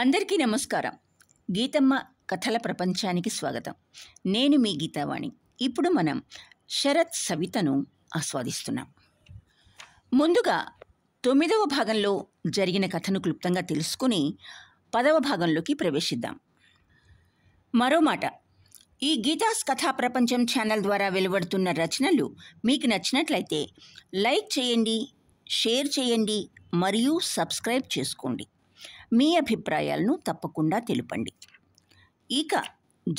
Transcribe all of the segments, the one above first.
అందరికీ నమస్కారం గీతమ్మ కథల ప్రపంచానికి స్వాగతం నేను మీ గీతావాణి ఇప్పుడు మనం శరత్ సవితను ఆస్వాదిస్తున్నాం ముందుగా తొమ్మిదవ భాగంలో జరిగిన కథను క్లుప్తంగా తెలుసుకుని పదవ భాగంలోకి ప్రవేశిద్దాం మరో మాట ఈ గీతాస్ కథా ప్రపంచం ఛానల్ ద్వారా వెలువడుతున్న రచనలు మీకు నచ్చినట్లయితే లైక్ చేయండి షేర్ చేయండి మరియు సబ్స్క్రైబ్ చేసుకోండి మీ అభిప్రాయాలను తప్పకుండా తెలుపండి ఇక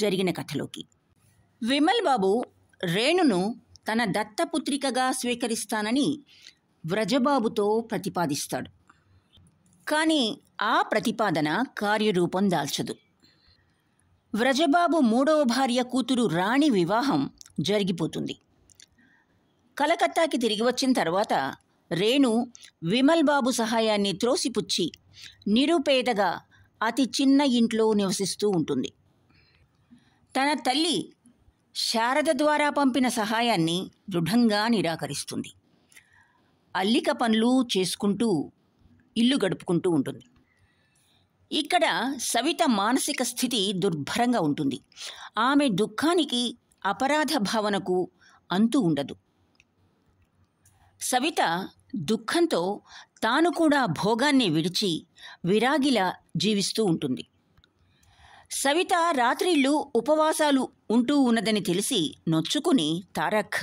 జరిగిన కథలోకి విమల్ బాబు రేణును తన దత్తపుత్రికగా స్వీకరిస్తానని వ్రజబాబుతో ప్రతిపాదిస్తాడు కానీ ఆ ప్రతిపాదన కార్యరూపం దాల్చదు వ్రజబాబు మూడవ భార్య కూతురు రాణి వివాహం జరిగిపోతుంది కలకత్తాకి తిరిగి వచ్చిన తర్వాత రేణు విమల్ బాబు సహాయాన్ని త్రోసిపుచ్చి నిరుపేదగా అతి చిన్న ఇంట్లో నివసిస్తూ ఉంటుంది తన తల్లి శారద ద్వారా పంపిన సహాయాన్ని దృఢంగా నిరాకరిస్తుంది అల్లిక పనులు చేసుకుంటూ ఇల్లు గడుపుకుంటూ ఉంటుంది ఇక్కడ సవిత మానసిక స్థితి దుర్భరంగా ఉంటుంది ఆమె దుఃఖానికి అపరాధ భావనకు అంతు ఉండదు సవిత దుఃఖంతో తాను కూడా భోగాన్ని విడిచి విరాగిలా జీవిస్తూ ఉంటుంది సవిత రాత్రిళ్ళు ఉపవాసాలు ఉంటూ ఉన్నదని తెలిసి నొచ్చుకుని తారక్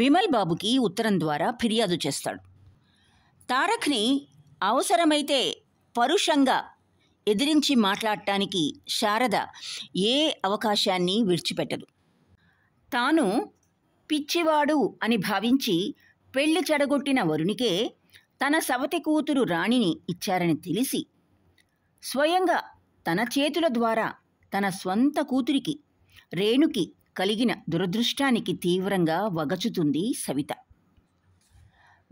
విమల్ బాబుకి ఉత్తరం ద్వారా ఫిర్యాదు చేస్తాడు తారక్ని అవసరమైతే పరుషంగా ఎదిరించి మాట్లాడటానికి శారద ఏ అవకాశాన్ని విడిచిపెట్టదు తాను పిచ్చివాడు అని భావించి పెళ్లి చెడగొట్టిన వరుణికే తన సవతి కూతురు రాణిని ఇచ్చారని తెలిసి స్వయంగా తన చేతుల ద్వారా తన స్వంత కూతురికి రేణుకి కలిగిన దురదృష్టానికి తీవ్రంగా వగచుతుంది సవిత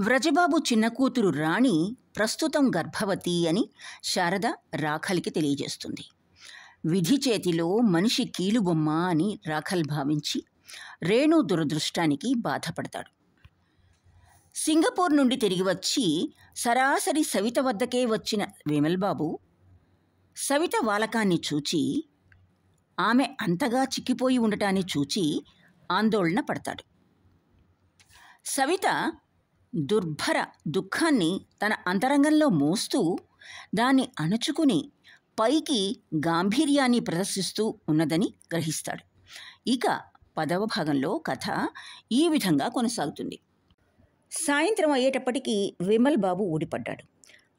వ్రజబాబు చిన్న కూతురు రాణి ప్రస్తుతం గర్భవతి అని శారద రాఖల్కి తెలియజేస్తుంది విధి చేతిలో మనిషి కీలుబొమ్మ అని రాఖల్ భావించి రేణు దురదృష్టానికి బాధపడతాడు సింగపూర్ నుండి తిరిగి వచ్చి సరాసరి సవిత వద్దకే వచ్చిన విమల్బాబు సవిత వాలకాన్ని చూచి ఆమె అంతగా చిక్కిపోయి ఉండటాన్ని చూచి ఆందోళన పడతాడు సవిత దుర్భర దుఃఖాన్ని తన అంతరంగంలో మోస్తూ దాన్ని అణుచుకుని పైకి గాంభీర్యాన్ని ప్రదర్శిస్తూ ఉన్నదని గ్రహిస్తాడు ఇక పదవ భాగంలో కథ ఈ విధంగా కొనసాగుతుంది సాయంత్రం అయ్యేటప్పటికీ విమల్ బాబు ఊడిపడ్డాడు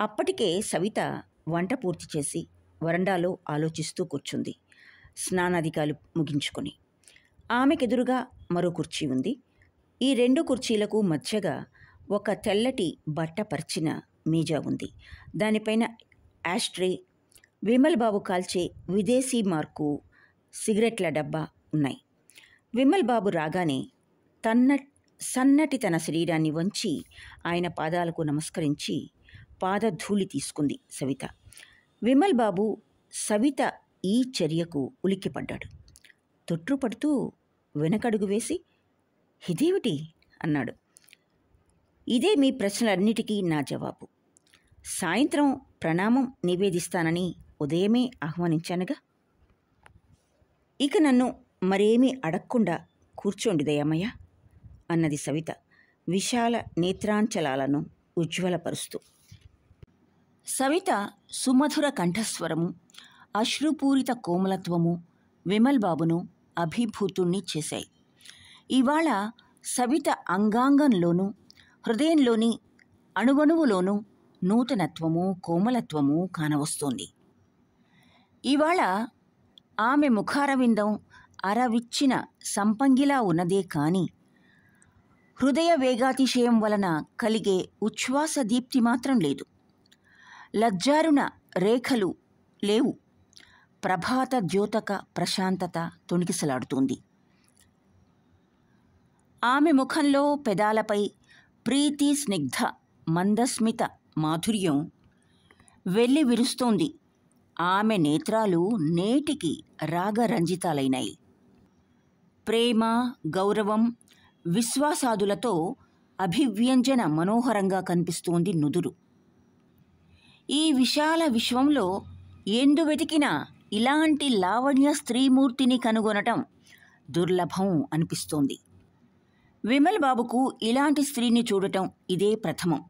అప్పటికే సవిత వంట పూర్తి చేసి వరండాలో ఆలోచిస్తూ కూర్చుంది స్నానాధికాలు ముగించుకొని ఆమెకెదురుగా మరో కుర్చీ ఉంది ఈ రెండు కుర్చీలకు మధ్యగా ఒక తెల్లటి బట్ట పరిచిన మీజా ఉంది దానిపైన యాష్ట్రే విమల్ బాబు కాల్చే విదేశీ మార్కు సిగరెట్ల డబ్బా ఉన్నాయి విమల్ బాబు రాగానే తన్న సన్నటి తన శరీరాన్ని వంచి ఆయన పాదాలకు నమస్కరించి పాదధూళి తీసుకుంది సవిత విమల్ బాబు సవిత ఈ చర్యకు ఉలిక్కిపడ్డాడు పడుతూ వెనకడుగు వేసి ఇదేమిటి అన్నాడు ఇదే మీ ప్రశ్నలన్నిటికీ నా జవాబు సాయంత్రం ప్రణామం నివేదిస్తానని ఉదయమే ఆహ్వానించానుగా ఇక నన్ను మరేమీ అడగకుండా కూర్చోండి దయమయ్య అన్నది సవిత విశాల నేత్రాంచలాలను ఉజ్వలపరుస్తూ సవిత సుమధుర కంఠస్వరము అశ్రుపూరిత కోమలత్వము విమల్ బాబును అభిభూతుణ్ణి చేశాయి ఇవాళ సవిత అంగాంగంలోనూ హృదయంలోని అణువణువులోనూ నూతనత్వము కోమలత్వము కానవస్తోంది ఇవాళ ఆమె ముఖారవిందం అరవిచ్చిన సంపంగిలా ఉన్నదే కానీ హృదయ వేగాతిశయం వలన కలిగే ఉచ్ఛ్వాస దీప్తి మాత్రం లేదు లజ్జారుణ రేఖలు లేవు ప్రభాత ద్యోతక ప్రశాంతత తొణికిసలాడుతుంది ఆమె ముఖంలో పెదాలపై ప్రీతి స్నిగ్ధ మందస్మిత మాధుర్యం వెళ్ళి విరుస్తోంది ఆమె నేత్రాలు నేటికి రాగరంజితాలైనాయి ప్రేమ గౌరవం విశ్వాసాదులతో అభివ్యంజన మనోహరంగా కనిపిస్తోంది నుదురు ఈ విశాల విశ్వంలో ఎందు వెతికినా ఇలాంటి లావణ్య స్త్రీమూర్తిని కనుగొనటం దుర్లభం అనిపిస్తోంది విమల్ బాబుకు ఇలాంటి స్త్రీని చూడటం ఇదే ప్రథమం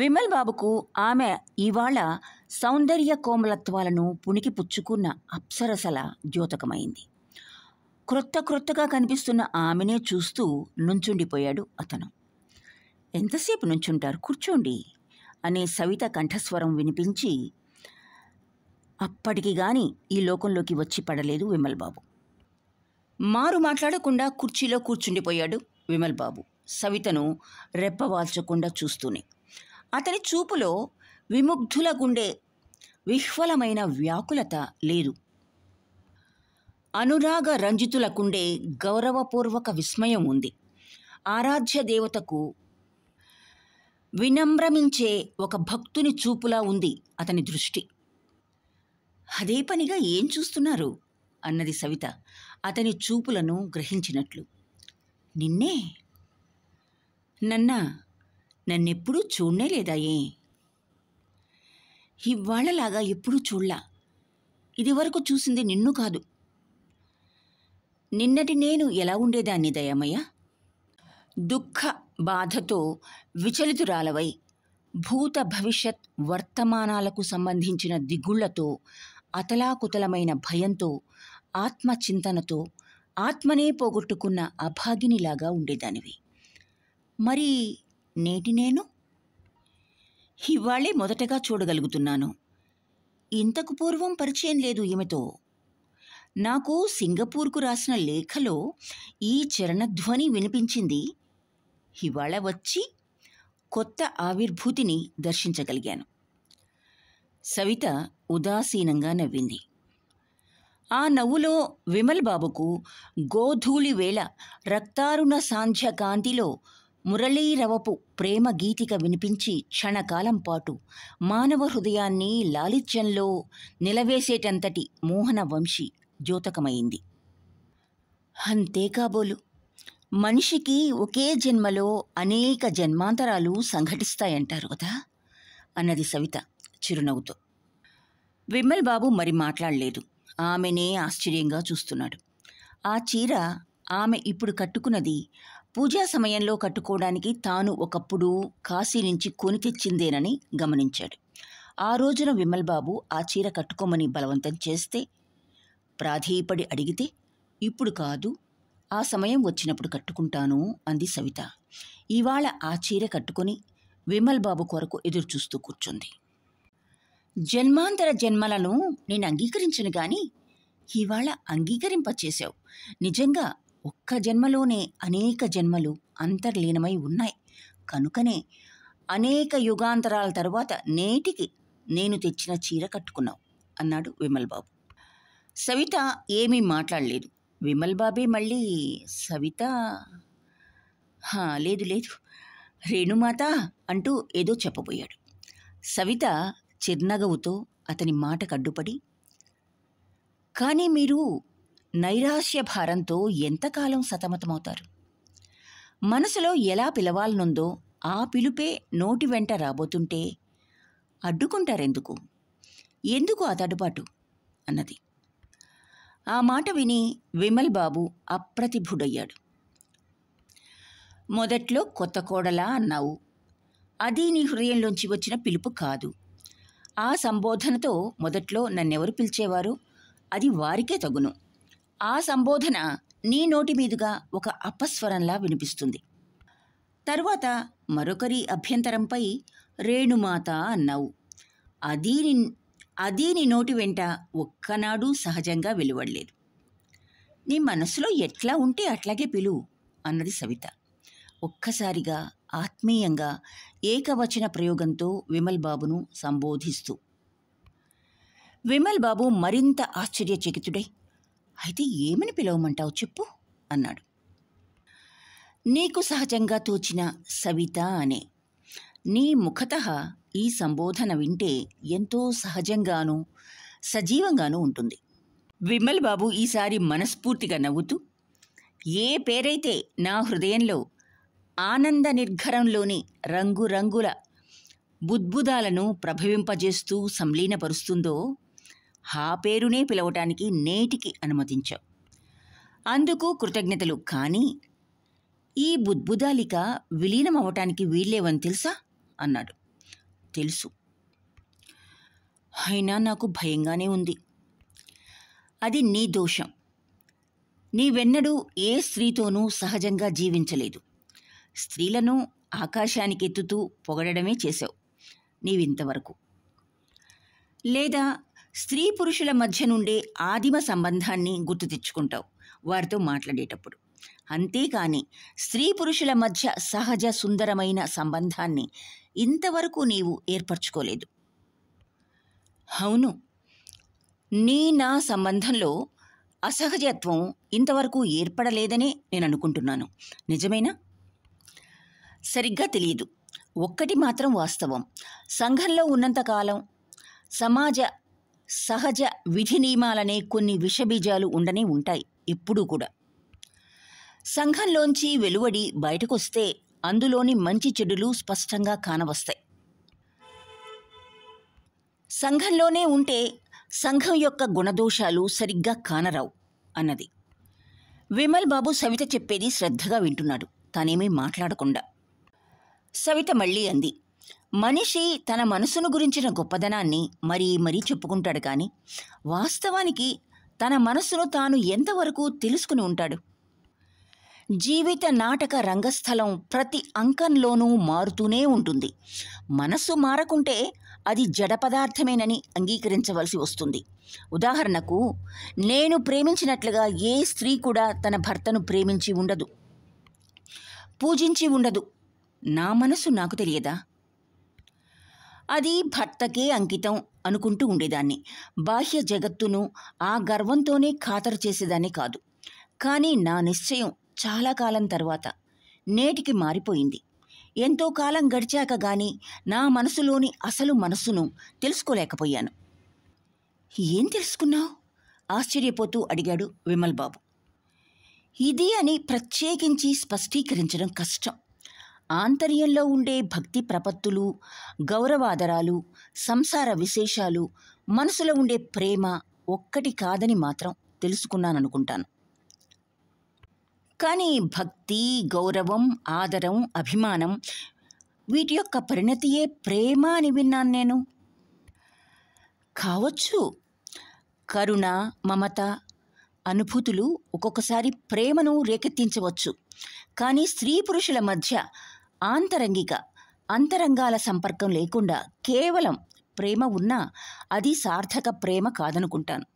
విమల్ బాబుకు ఆమె ఇవాళ సౌందర్య కోమలత్వాలను పుణికిపుచ్చుకున్న అప్సరసల ద్యోతకమైంది క్రొత్త క్రొత్తగా కనిపిస్తున్న ఆమెనే చూస్తూ నుంచుండిపోయాడు అతను ఎంతసేపు నుంచుంటారు కూర్చోండి అనే సవిత కంఠస్వరం వినిపించి అప్పటికి గాని ఈ లోకంలోకి వచ్చి పడలేదు విమల్ బాబు మారు మాట్లాడకుండా కుర్చీలో కూర్చుండిపోయాడు విమల్ బాబు సవితను రెప్పవాల్చకుండా చూస్తూనే అతని చూపులో విముగ్ధుల గుండె విహ్వలమైన వ్యాకులత లేదు అనురాగ రంజితులకుండే గౌరవపూర్వక విస్మయం ఉంది ఆరాధ్య దేవతకు వినమ్రమించే ఒక భక్తుని చూపులా ఉంది అతని దృష్టి అదే పనిగా ఏం చూస్తున్నారు అన్నది సవిత అతని చూపులను గ్రహించినట్లు నిన్నే నన్నా నన్నెప్పుడూ చూడనే లేదా ఏ ఇవాళలాగా ఎప్పుడూ చూడలా ఇదివరకు చూసింది నిన్ను కాదు నిన్నటి నేను ఎలా ఉండేదాన్ని దయమయ్య దుఃఖ బాధతో విచలితురాలవై భూత భవిష్యత్ వర్తమానాలకు సంబంధించిన దిగుళ్లతో అతలాకుతలమైన భయంతో ఆత్మచింతనతో ఆత్మనే పోగొట్టుకున్న అభాగినిలాగా ఉండేదానివి మరి నేటి నేను ఇవాళే మొదటగా చూడగలుగుతున్నాను ఇంతకు పూర్వం పరిచయం లేదు ఈమెతో నాకు సింగపూర్కు రాసిన లేఖలో ఈ చరణధ్వని వినిపించింది ఇవాళ వచ్చి కొత్త ఆవిర్భూతిని దర్శించగలిగాను సవిత ఉదాసీనంగా నవ్వింది ఆ నవ్వులో విమల్ బాబుకు గోధూళి వేళ రక్తారుణ సాంధ్య కాంతిలో మురళీరవపు ప్రేమ గీతిక వినిపించి క్షణకాలం పాటు మానవ హృదయాన్ని లాలిత్యంలో నిలవేసేటంతటి మోహన వంశీ ద్యోతకమైంది అంతేకాబోలు మనిషికి ఒకే జన్మలో అనేక జన్మాంతరాలు సంఘటిస్తాయంటారు కదా అన్నది సవిత చిరునవ్వుతో విమల్ బాబు మరి మాట్లాడలేదు ఆమెనే ఆశ్చర్యంగా చూస్తున్నాడు ఆ చీర ఆమె ఇప్పుడు కట్టుకున్నది పూజా సమయంలో కట్టుకోవడానికి తాను ఒకప్పుడు కాశీ నుంచి కొని తెచ్చిందేనని గమనించాడు ఆ రోజున విమల్ బాబు ఆ చీర కట్టుకోమని బలవంతం చేస్తే ప్రాధేయపడి అడిగితే ఇప్పుడు కాదు ఆ సమయం వచ్చినప్పుడు కట్టుకుంటాను అంది సవిత ఇవాళ ఆ చీర కట్టుకొని విమల్ బాబు కొరకు ఎదురుచూస్తూ కూర్చుంది జన్మాంతర జన్మలను నేను అంగీకరించను గాని ఇవాళ అంగీకరింపచేశావు నిజంగా ఒక్క జన్మలోనే అనేక జన్మలు అంతర్లీనమై ఉన్నాయి కనుకనే అనేక యుగాంతరాల తర్వాత నేటికి నేను తెచ్చిన చీర కట్టుకున్నావు అన్నాడు విమల్ బాబు సవిత ఏమీ మాట్లాడలేదు విమల్ బాబే మళ్ళీ సవిత లేదు లేదు రేణుమాత అంటూ ఏదో చెప్పబోయాడు సవిత చిరునగవుతో అతని మాట కడ్డుపడి కానీ మీరు నైరాశ్య భారంతో ఎంతకాలం సతమతమవుతారు మనసులో ఎలా పిలవాలనుందో ఆ పిలుపే నోటి వెంట రాబోతుంటే అడ్డుకుంటారెందుకు ఎందుకు ఆ అన్నది ఆ మాట విని విమల్ బాబు అప్రతిభుడయ్యాడు మొదట్లో కొత్త కోడలా అన్నావు అది నీ హృదయంలోంచి వచ్చిన పిలుపు కాదు ఆ సంబోధనతో మొదట్లో నన్నెవరు పిలిచేవారు అది వారికే తగును ఆ సంబోధన నీ నోటి మీదుగా ఒక అపస్వరంలా వినిపిస్తుంది తరువాత మరొకరి అభ్యంతరంపై రేణుమాత అన్నావు అది అదీని నీ నోటి వెంట ఒక్కనాడూ సహజంగా వెలువడలేదు నీ మనసులో ఎట్లా ఉంటే అట్లాగే పిలువు అన్నది సవిత ఒక్కసారిగా ఆత్మీయంగా ఏకవచన ప్రయోగంతో విమల్ బాబును సంబోధిస్తూ విమల్ బాబు మరింత ఆశ్చర్యచకితుడై అయితే ఏమని పిలవమంటావు చెప్పు అన్నాడు నీకు సహజంగా తోచిన సవిత అనే నీ ముఖత ఈ సంబోధన వింటే ఎంతో సహజంగానూ సజీవంగానూ ఉంటుంది విమల్ బాబు ఈసారి మనస్ఫూర్తిగా నవ్వుతూ ఏ పేరైతే నా హృదయంలో ఆనంద నిర్ఘరంలోని రంగురంగుల బుద్భుదాలను ప్రభవింపజేస్తూ సంలీనపరుస్తుందో ఆ పేరునే పిలవటానికి నేటికి అనుమతించావు అందుకు కృతజ్ఞతలు కానీ ఈ బుద్భుదాలిక విలీనమవటానికి వీల్లేవని తెలుసా అన్నాడు తెలుసు అయినా నాకు భయంగానే ఉంది అది నీ దోషం నీవెన్నడూ ఏ స్త్రీతోనూ సహజంగా జీవించలేదు స్త్రీలను ఆకాశానికి ఎత్తుతూ పొగడమే చేశావు నీవింతవరకు లేదా స్త్రీ పురుషుల మధ్య నుండే ఆదిమ సంబంధాన్ని గుర్తు తెచ్చుకుంటావు వారితో మాట్లాడేటప్పుడు అంతేకాని స్త్రీ పురుషుల మధ్య సహజ సుందరమైన సంబంధాన్ని ఇంతవరకు నీవు ఏర్పరచుకోలేదు అవును నీ నా సంబంధంలో అసహజత్వం ఇంతవరకు ఏర్పడలేదనే నేను అనుకుంటున్నాను నిజమేనా సరిగ్గా తెలియదు ఒక్కటి మాత్రం వాస్తవం సంఘంలో ఉన్నంతకాలం సమాజ సహజ విధి నియమాలనే కొన్ని విషబీజాలు ఉండనే ఉంటాయి ఎప్పుడూ కూడా సంఘంలోంచి వెలువడి బయటకొస్తే అందులోని మంచి చెడులు స్పష్టంగా కానవస్తాయి సంఘంలోనే ఉంటే సంఘం యొక్క గుణదోషాలు సరిగ్గా కానరావు అన్నది విమల్ బాబు సవిత చెప్పేది శ్రద్ధగా వింటున్నాడు తానేమీ మాట్లాడకుండా సవిత మళ్ళీ అంది మనిషి తన మనసును గురించిన గొప్పదనాన్ని మరీ మరీ చెప్పుకుంటాడు కానీ వాస్తవానికి తన మనసును తాను ఎంతవరకు తెలుసుకుని ఉంటాడు జీవిత నాటక రంగస్థలం ప్రతి అంకంలోనూ మారుతూనే ఉంటుంది మనస్సు మారకుంటే అది జడ పదార్థమేనని అంగీకరించవలసి వస్తుంది ఉదాహరణకు నేను ప్రేమించినట్లుగా ఏ స్త్రీ కూడా తన భర్తను ప్రేమించి ఉండదు పూజించి ఉండదు నా మనసు నాకు తెలియదా అది భర్తకే అంకితం అనుకుంటూ ఉండేదాన్ని బాహ్య జగత్తును ఆ గర్వంతోనే ఖాతరు చేసేదాన్ని కాదు కానీ నా నిశ్చయం చాలా కాలం తర్వాత నేటికి మారిపోయింది ఎంతో కాలం గడిచాక గాని నా మనసులోని అసలు మనసును తెలుసుకోలేకపోయాను ఏం తెలుసుకున్నావు ఆశ్చర్యపోతూ అడిగాడు విమల్ బాబు ఇది అని ప్రత్యేకించి స్పష్టీకరించడం కష్టం ఆంతర్యంలో ఉండే భక్తి ప్రపత్తులు గౌరవాదరాలు సంసార విశేషాలు మనసులో ఉండే ప్రేమ ఒక్కటి కాదని మాత్రం తెలుసుకున్నాననుకుంటాను కానీ భక్తి గౌరవం ఆదరం అభిమానం వీటి యొక్క పరిణతియే ప్రేమ అని విన్నాను నేను కావచ్చు కరుణ మమత అనుభూతులు ఒక్కొక్కసారి ప్రేమను రేకెత్తించవచ్చు కానీ స్త్రీ పురుషుల మధ్య ఆంతరంగిక అంతరంగాల సంపర్కం లేకుండా కేవలం ప్రేమ ఉన్నా అది సార్థక ప్రేమ కాదనుకుంటాను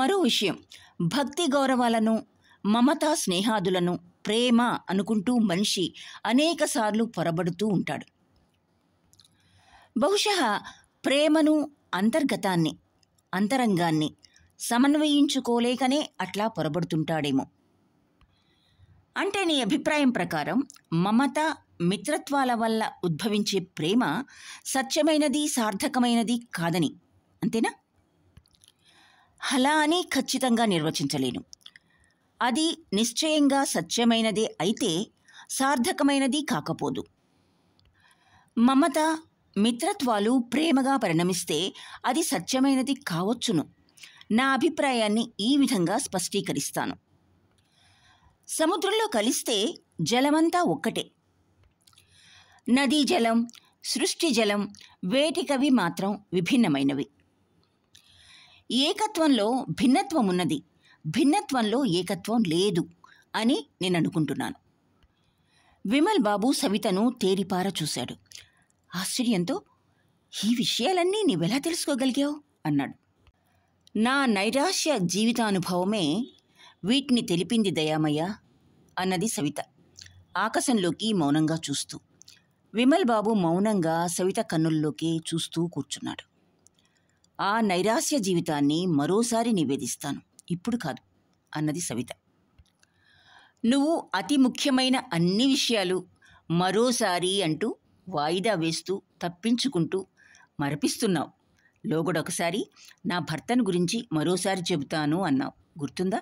మరో విషయం భక్తి గౌరవాలను మమత స్నేహాదులను ప్రేమ అనుకుంటూ మనిషి అనేకసార్లు పొరబడుతూ ఉంటాడు బహుశా ప్రేమను అంతర్గతాన్ని అంతరంగాన్ని సమన్వయించుకోలేకనే అట్లా పొరబడుతుంటాడేమో అంటే నీ అభిప్రాయం ప్రకారం మమత మిత్రత్వాల వల్ల ఉద్భవించే ప్రేమ సత్యమైనది సార్థకమైనది కాదని అంతేనా అలా అని ఖచ్చితంగా నిర్వచించలేను అది నిశ్చయంగా సత్యమైనదే అయితే సార్థకమైనది కాకపోదు మమత మిత్రత్వాలు ప్రేమగా పరిణమిస్తే అది సత్యమైనది కావచ్చును నా అభిప్రాయాన్ని ఈ విధంగా స్పష్టీకరిస్తాను సముద్రంలో కలిస్తే జలమంతా ఒక్కటే నదీ జలం సృష్టి జలం వేటికవి మాత్రం విభిన్నమైనవి ఏకత్వంలో భిన్నత్వమున్నది భిన్నత్వంలో ఏకత్వం లేదు అని నేను అనుకుంటున్నాను విమల్ బాబు సవితను తేరిపార చూశాడు ఆశ్చర్యంతో ఈ విషయాలన్నీ నీవెలా తెలుసుకోగలిగావు అన్నాడు నా నైరాశ్య జీవితానుభవమే వీటిని తెలిపింది దయామయ్య అన్నది సవిత ఆకాశంలోకి మౌనంగా చూస్తూ విమల్ బాబు మౌనంగా సవిత కన్నుల్లోకి చూస్తూ కూర్చున్నాడు ఆ నైరాశ్య జీవితాన్ని మరోసారి నివేదిస్తాను ఇప్పుడు కాదు అన్నది సవిత నువ్వు అతి ముఖ్యమైన అన్ని విషయాలు మరోసారి అంటూ వాయిదా వేస్తూ తప్పించుకుంటూ మరపిస్తున్నావు లోగడొకసారి నా భర్తను గురించి మరోసారి చెబుతాను అన్నావు గుర్తుందా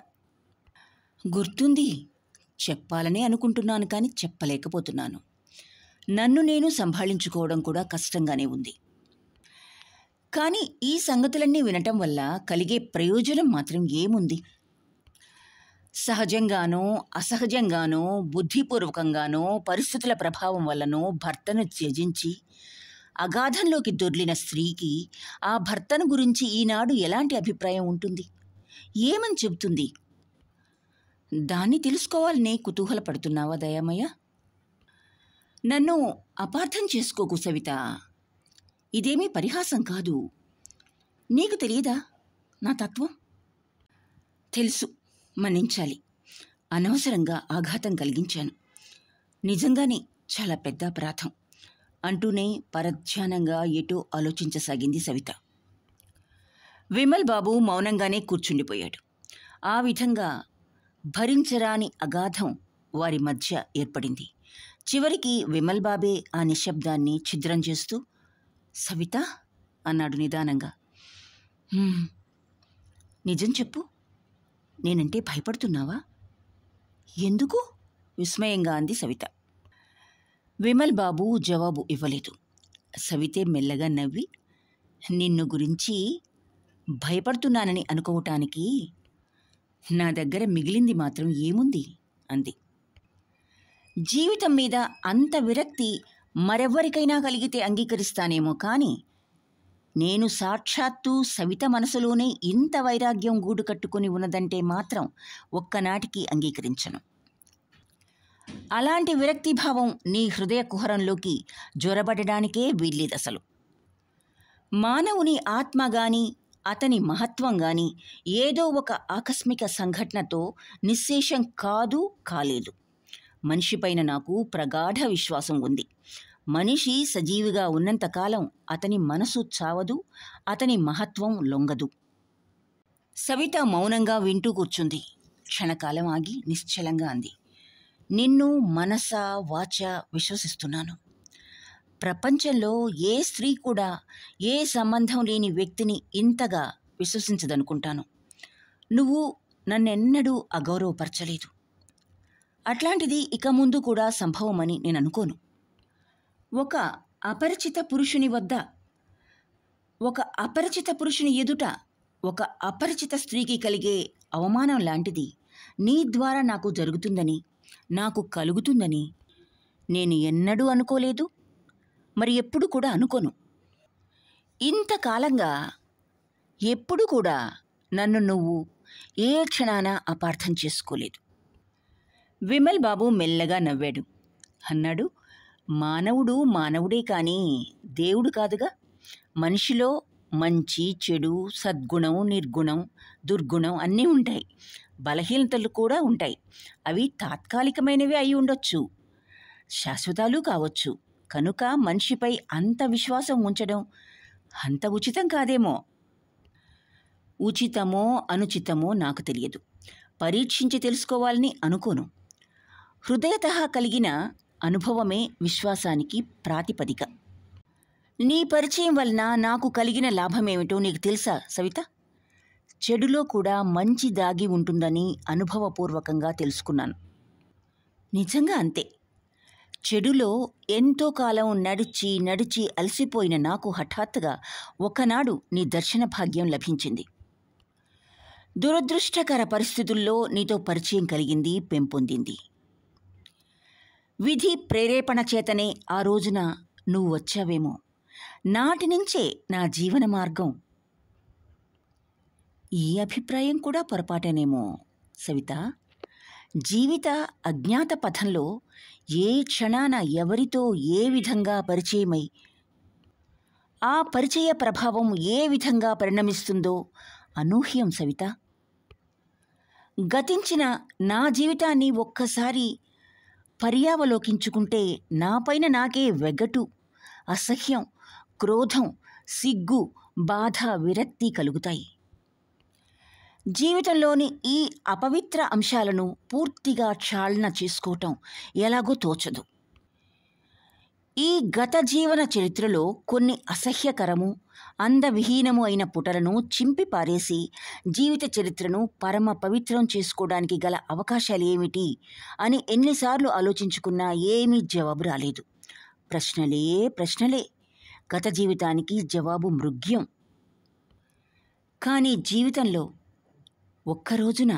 గుర్తుంది చెప్పాలనే అనుకుంటున్నాను కానీ చెప్పలేకపోతున్నాను నన్ను నేను సంభాళించుకోవడం కూడా కష్టంగానే ఉంది కానీ ఈ సంగతులన్నీ వినటం వల్ల కలిగే ప్రయోజనం మాత్రం ఏముంది సహజంగానో అసహజంగానో బుద్ధిపూర్వకంగానో పరిస్థితుల ప్రభావం వల్లనో భర్తను త్యజించి అగాధంలోకి దొర్లిన స్త్రీకి ఆ భర్తను గురించి ఈనాడు ఎలాంటి అభిప్రాయం ఉంటుంది ఏమని చెబుతుంది దాన్ని తెలుసుకోవాలనే కుతూహలపడుతున్నావా దయామయ్య నన్ను అపార్థం చేసుకోకు సవిత ఇదేమీ పరిహాసం కాదు నీకు తెలియదా నా తత్వం తెలుసు మన్నించాలి అనవసరంగా ఆఘాతం కలిగించాను నిజంగానే చాలా పెద్ద అపరాధం అంటూనే పరధ్యానంగా ఎటో ఆలోచించసాగింది సవిత విమల్ బాబు మౌనంగానే కూర్చుండిపోయాడు ఆ విధంగా భరించరాని అగాధం వారి మధ్య ఏర్పడింది చివరికి విమల్ బాబే ఆ నిశ్శబ్దాన్ని ఛిద్రం చేస్తూ సవిత అన్నాడు నిదానంగా నిజం చెప్పు నేనంటే భయపడుతున్నావా ఎందుకు విస్మయంగా అంది సవిత విమల్ బాబు జవాబు ఇవ్వలేదు సవితే మెల్లగా నవ్వి నిన్ను గురించి భయపడుతున్నానని అనుకోవటానికి నా దగ్గర మిగిలింది మాత్రం ఏముంది అంది జీవితం మీద అంత విరక్తి మరెవ్వరికైనా కలిగితే అంగీకరిస్తానేమో కానీ నేను సాక్షాత్తు సవిత మనసులోనే ఇంత వైరాగ్యం గూడు కట్టుకుని ఉన్నదంటే మాత్రం ఒక్కనాటికి అంగీకరించను అలాంటి విరక్తిభావం నీ హృదయ కుహరంలోకి జ్వరబడడానికే వీల్లేదసలు మానవుని ఆత్మ గాని అతని మహత్వం గాని ఏదో ఒక ఆకస్మిక సంఘటనతో నిశ్శేషం కాదు కాలేదు మనిషిపైన నాకు ప్రగాఢ విశ్వాసం ఉంది మనిషి సజీవిగా ఉన్నంతకాలం అతని మనసు చావదు అతని మహత్వం లొంగదు సవిత మౌనంగా వింటూ కూర్చుంది క్షణకాలం ఆగి నిశ్చలంగా అంది నిన్ను మనస వాచ విశ్వసిస్తున్నాను ప్రపంచంలో ఏ స్త్రీ కూడా ఏ సంబంధం లేని వ్యక్తిని ఇంతగా విశ్వసించదనుకుంటాను నువ్వు నన్నెన్నడూ అగౌరవపరచలేదు అట్లాంటిది ఇక ముందు కూడా సంభవమని నేను అనుకోను ఒక అపరిచిత పురుషుని వద్ద ఒక అపరిచిత పురుషుని ఎదుట ఒక అపరిచిత స్త్రీకి కలిగే అవమానం లాంటిది నీ ద్వారా నాకు జరుగుతుందని నాకు కలుగుతుందని నేను ఎన్నడూ అనుకోలేదు మరి ఎప్పుడు కూడా అనుకోను ఇంతకాలంగా ఎప్పుడు కూడా నన్ను నువ్వు ఏ క్షణాన అపార్థం చేసుకోలేదు విమల్ బాబు మెల్లగా నవ్వాడు అన్నాడు మానవుడు మానవుడే కానీ దేవుడు కాదుగా మనిషిలో మంచి చెడు సద్గుణం నిర్గుణం దుర్గుణం అన్నీ ఉంటాయి బలహీనతలు కూడా ఉంటాయి అవి తాత్కాలికమైనవి అయి ఉండొచ్చు శాశ్వతాలు కావచ్చు కనుక మనిషిపై అంత విశ్వాసం ఉంచడం అంత ఉచితం కాదేమో ఉచితమో అనుచితమో నాకు తెలియదు పరీక్షించి తెలుసుకోవాలని అనుకోను హృదయత కలిగిన అనుభవమే విశ్వాసానికి ప్రాతిపదిక నీ పరిచయం వలన నాకు కలిగిన లాభమేమిటో నీకు తెలుసా సవిత చెడులో కూడా మంచి దాగి ఉంటుందని అనుభవపూర్వకంగా తెలుసుకున్నాను నిజంగా అంతే చెడులో ఎంతో కాలం నడిచి నడిచి అలసిపోయిన నాకు హఠాత్తుగా ఒకనాడు నీ దర్శన భాగ్యం లభించింది దురదృష్టకర పరిస్థితుల్లో నీతో పరిచయం కలిగింది పెంపొందింది విధి ప్రేరేపణ చేతనే ఆ రోజున నువ్వు వచ్చావేమో నాటి నుంచే నా జీవన మార్గం ఈ అభిప్రాయం కూడా పొరపాటేనేమో సవిత జీవిత అజ్ఞాత పథంలో ఏ క్షణాన ఎవరితో ఏ విధంగా పరిచయమై ఆ పరిచయ ప్రభావం ఏ విధంగా పరిణమిస్తుందో అనూహ్యం సవిత గతించిన నా జీవితాన్ని ఒక్కసారి పర్యావలోకించుకుంటే నాపైన నాకే వెగటు అసహ్యం క్రోధం సిగ్గు బాధ విరక్తి కలుగుతాయి జీవితంలోని ఈ అపవిత్ర అంశాలను పూర్తిగా క్షాళన చేసుకోవటం ఎలాగో తోచదు ఈ గత జీవన చరిత్రలో కొన్ని అసహ్యకరము అందవిహీనము అయిన పుటలను చింపి పారేసి జీవిత చరిత్రను పరమ పవిత్రం చేసుకోవడానికి గల అవకాశాలు ఏమిటి అని ఎన్నిసార్లు ఆలోచించుకున్నా ఏమీ జవాబు రాలేదు ప్రశ్నలే ప్రశ్నలే గత జీవితానికి జవాబు మృగ్యం కానీ జీవితంలో ఒక్కరోజున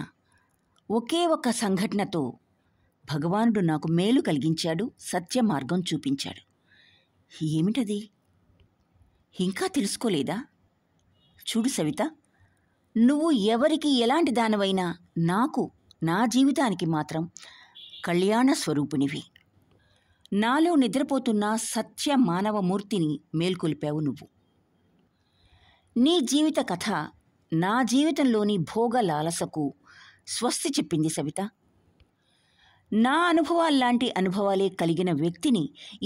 ఒకే ఒక సంఘటనతో భగవానుడు నాకు మేలు కలిగించాడు సత్య మార్గం చూపించాడు ఏమిటది ఇంకా తెలుసుకోలేదా చూడు సవిత నువ్వు ఎవరికి ఎలాంటి దానవైనా నాకు నా జీవితానికి మాత్రం కళ్యాణ స్వరూపునివి నాలో నిద్రపోతున్న సత్య మానవ మూర్తిని మేల్కొల్పావు నువ్వు నీ జీవిత కథ నా జీవితంలోని భోగ లాలసకు స్వస్తి చెప్పింది సవిత నా అనుభవాల్లాంటి అనుభవాలే కలిగిన వ్యక్తిని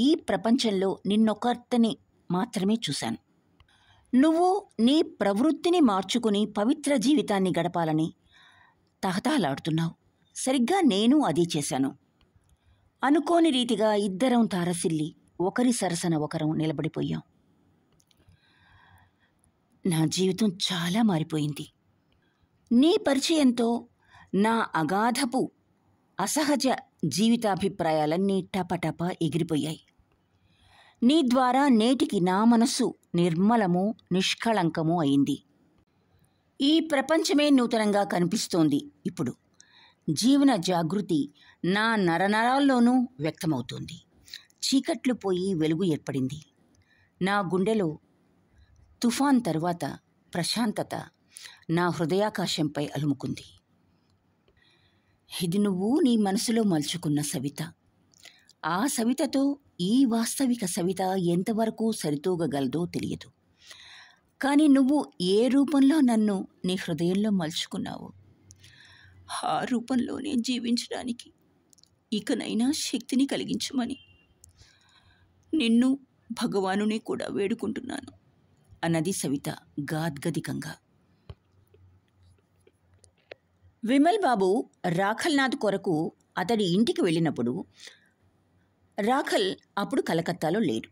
ఈ ప్రపంచంలో నిన్నొకర్తని మాత్రమే చూశాను నువ్వు నీ ప్రవృత్తిని మార్చుకుని పవిత్ర జీవితాన్ని గడపాలని తహతహలాడుతున్నావు సరిగ్గా నేను అదే చేశాను అనుకోని రీతిగా ఇద్దరం తారసిల్లి ఒకరి సరసన ఒకరం నిలబడిపోయాం నా జీవితం చాలా మారిపోయింది నీ పరిచయంతో నా అగాధపు అసహజ జీవితాభిప్రాయాలన్నీ టపటపా ఎగిరిపోయాయి నీ ద్వారా నేటికి నా మనసు నిర్మలము నిష్కళంకము అయింది ఈ ప్రపంచమే నూతనంగా కనిపిస్తోంది ఇప్పుడు జీవన జాగృతి నా నరనరాల్లోనూ వ్యక్తమవుతోంది చీకట్లు పోయి వెలుగు ఏర్పడింది నా గుండెలో తుఫాన్ తర్వాత ప్రశాంతత నా హృదయాకాశంపై అలుముకుంది ఇది నువ్వు నీ మనసులో మలుచుకున్న సవిత ఆ సవితతో ఈ వాస్తవిక సవిత ఎంతవరకు సరితూగగలదో తెలియదు కానీ నువ్వు ఏ రూపంలో నన్ను నీ హృదయంలో మలుచుకున్నావు ఆ రూపంలోనే జీవించడానికి ఇకనైనా శక్తిని కలిగించమని నిన్ను భగవానుని కూడా వేడుకుంటున్నాను అన్నది సవిత గాద్గదికంగా విమల్ బాబు రాఖల్నాథ్ కొరకు అతడి ఇంటికి వెళ్ళినప్పుడు రాఖల్ అప్పుడు కలకత్తాలో లేడు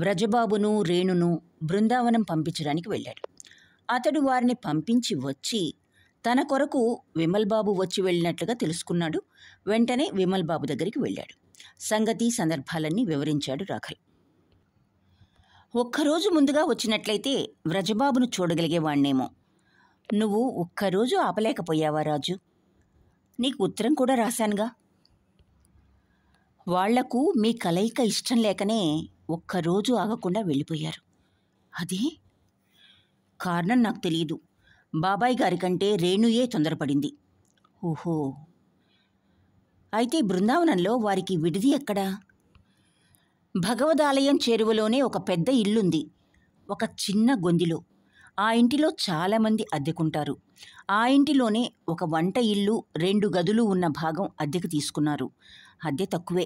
వ్రజబాబును రేణును బృందావనం పంపించడానికి వెళ్ళాడు అతడు వారిని పంపించి వచ్చి తన కొరకు విమల్ బాబు వచ్చి వెళ్ళినట్లుగా తెలుసుకున్నాడు వెంటనే విమల్ బాబు దగ్గరికి వెళ్ళాడు సంగతి సందర్భాలన్నీ వివరించాడు రాఖల్ ఒక్కరోజు ముందుగా వచ్చినట్లయితే వ్రజబాబును చూడగలిగేవాణ్ణేమో నువ్వు ఒక్కరోజు ఆపలేకపోయావా రాజు నీకు ఉత్తరం కూడా రాశానుగా వాళ్లకు మీ కలయిక ఇష్టం లేకనే ఒక్కరోజు ఆగకుండా వెళ్ళిపోయారు అది కారణం నాకు తెలియదు బాబాయ్ గారి కంటే రేణుయే తొందరపడింది ఓహో అయితే బృందావనంలో వారికి విడిది ఎక్కడా భగవదాలయం చేరువలోనే ఒక పెద్ద ఇల్లుంది ఒక చిన్న గొందిలో ఆ ఇంటిలో చాలామంది అద్దెకుంటారు ఆ ఇంటిలోనే ఒక వంట ఇల్లు రెండు గదులు ఉన్న భాగం అద్దెకు తీసుకున్నారు అద్దె తక్కువే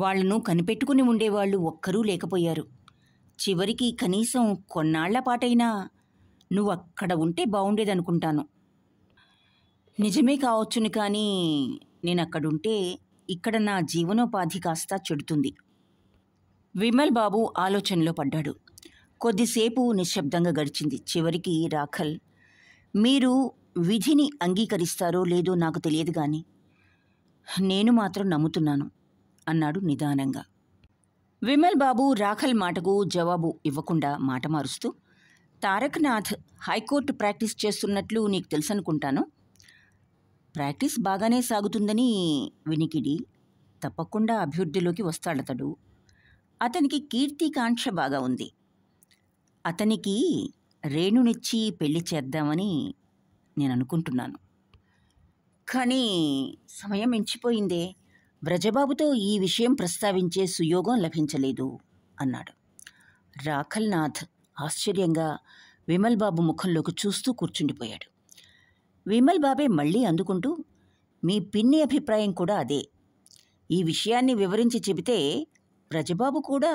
వాళ్లను కనిపెట్టుకుని ఉండేవాళ్లు ఒక్కరూ లేకపోయారు చివరికి కనీసం కొన్నాళ్ల పాటైనా నువ్వక్కడ ఉంటే బాగుండేదనుకుంటాను నిజమే కావచ్చును కానీ నేను ఇక్కడ నా జీవనోపాధి కాస్త చెడుతుంది విమల్ బాబు ఆలోచనలో పడ్డాడు కొద్దిసేపు నిశ్శబ్దంగా గడిచింది చివరికి రాఖల్ మీరు విధిని అంగీకరిస్తారో లేదో నాకు తెలియదు కానీ నేను మాత్రం నమ్ముతున్నాను అన్నాడు నిదానంగా విమల్ బాబు రాఖల్ మాటకు జవాబు ఇవ్వకుండా మాట మారుస్తూ తారక్నాథ్ హైకోర్టు ప్రాక్టీస్ చేస్తున్నట్లు నీకు తెలుసనుకుంటాను ప్రాక్టీస్ బాగానే సాగుతుందని వినికిడి తప్పకుండా అభివృద్ధిలోకి వస్తాడతడు అతనికి కీర్తికాంక్ష బాగా ఉంది అతనికి రేణునిచ్చి పెళ్లి చేద్దామని నేను అనుకుంటున్నాను కానీ సమయం మించిపోయిందే వ్రజబాబుతో ఈ విషయం ప్రస్తావించే సుయోగం లభించలేదు అన్నాడు రాఖల్నాథ్ ఆశ్చర్యంగా విమల్ బాబు ముఖంలోకి చూస్తూ కూర్చుండిపోయాడు విమల్ బాబే మళ్ళీ అందుకుంటూ మీ పిన్ని అభిప్రాయం కూడా అదే ఈ విషయాన్ని వివరించి చెబితే ప్రజబాబు కూడా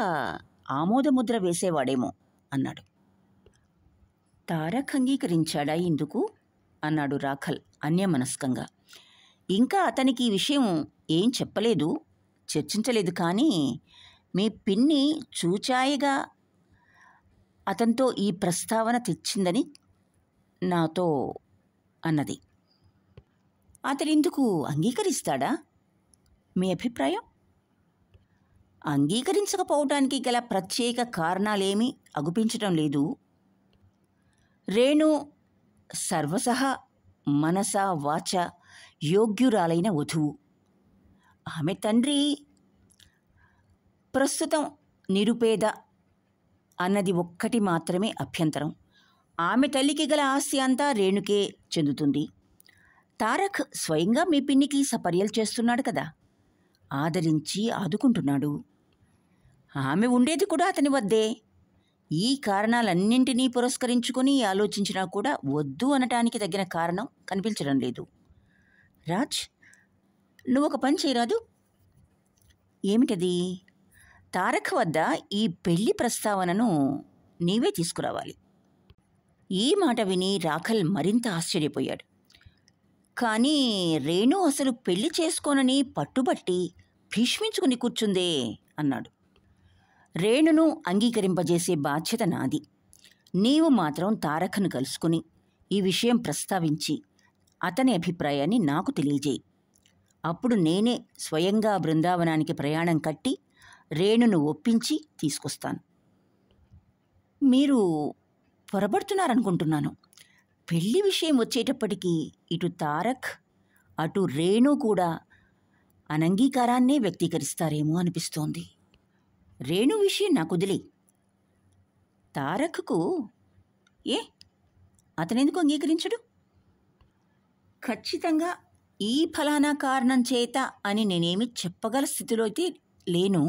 ఆమోదముద్ర వేసేవాడేమో అన్నాడు తారక్ అంగీకరించాడా ఇందుకు అన్నాడు రాఖల్ అన్యమనస్కంగా ఇంకా అతనికి ఈ విషయం ఏం చెప్పలేదు చర్చించలేదు కానీ మీ పిన్ని చూచాయిగా అతనితో ఈ ప్రస్తావన తెచ్చిందని నాతో అన్నది అతను ఎందుకు అంగీకరిస్తాడా మీ అభిప్రాయం అంగీకరించకపోవడానికి గల ప్రత్యేక కారణాలేమీ అగుపించటం లేదు రేణు సర్వసహ మనస వాచ యోగ్యురాలైన వధువు ఆమె తండ్రి ప్రస్తుతం నిరుపేద అన్నది ఒక్కటి మాత్రమే అభ్యంతరం ఆమె తల్లికి గల ఆస్తి అంతా రేణుకే చెందుతుంది తారక్ స్వయంగా మీ పిన్నికి సపర్యలు చేస్తున్నాడు కదా ఆదరించి ఆదుకుంటున్నాడు ఆమె ఉండేది కూడా అతని వద్దే ఈ కారణాలన్నింటినీ పురస్కరించుకుని ఆలోచించినా కూడా వద్దు అనటానికి తగిన కారణం కనిపించడం లేదు రాజ్ నువ్వు ఒక పని చేయరాదు ఏమిటది తారక్ వద్ద ఈ పెళ్లి ప్రస్తావనను నీవే తీసుకురావాలి ఈ మాట విని రాఖల్ మరింత ఆశ్చర్యపోయాడు కానీ రేణు అసలు పెళ్లి చేసుకోనని పట్టుబట్టి భీష్మించుకుని కూర్చుందే అన్నాడు రేణును అంగీకరింపజేసే బాధ్యత నాది నీవు మాత్రం తారకను కలుసుకుని ఈ విషయం ప్రస్తావించి అతని అభిప్రాయాన్ని నాకు తెలియజేయి అప్పుడు నేనే స్వయంగా బృందావనానికి ప్రయాణం కట్టి రేణును ఒప్పించి తీసుకొస్తాను మీరు పొరబడుతున్నారనుకుంటున్నాను పెళ్లి విషయం వచ్చేటప్పటికీ ఇటు తారక్ అటు రేణు కూడా అనంగీకారాన్నే వ్యక్తీకరిస్తారేమో అనిపిస్తోంది రేణు విషయం నాకు వదిలే తారక్కు ఏ అతనెందుకు అంగీకరించడు ఖచ్చితంగా ఈ ఫలానా కారణం చేత అని నేనేమి చెప్పగల స్థితిలో అయితే లేను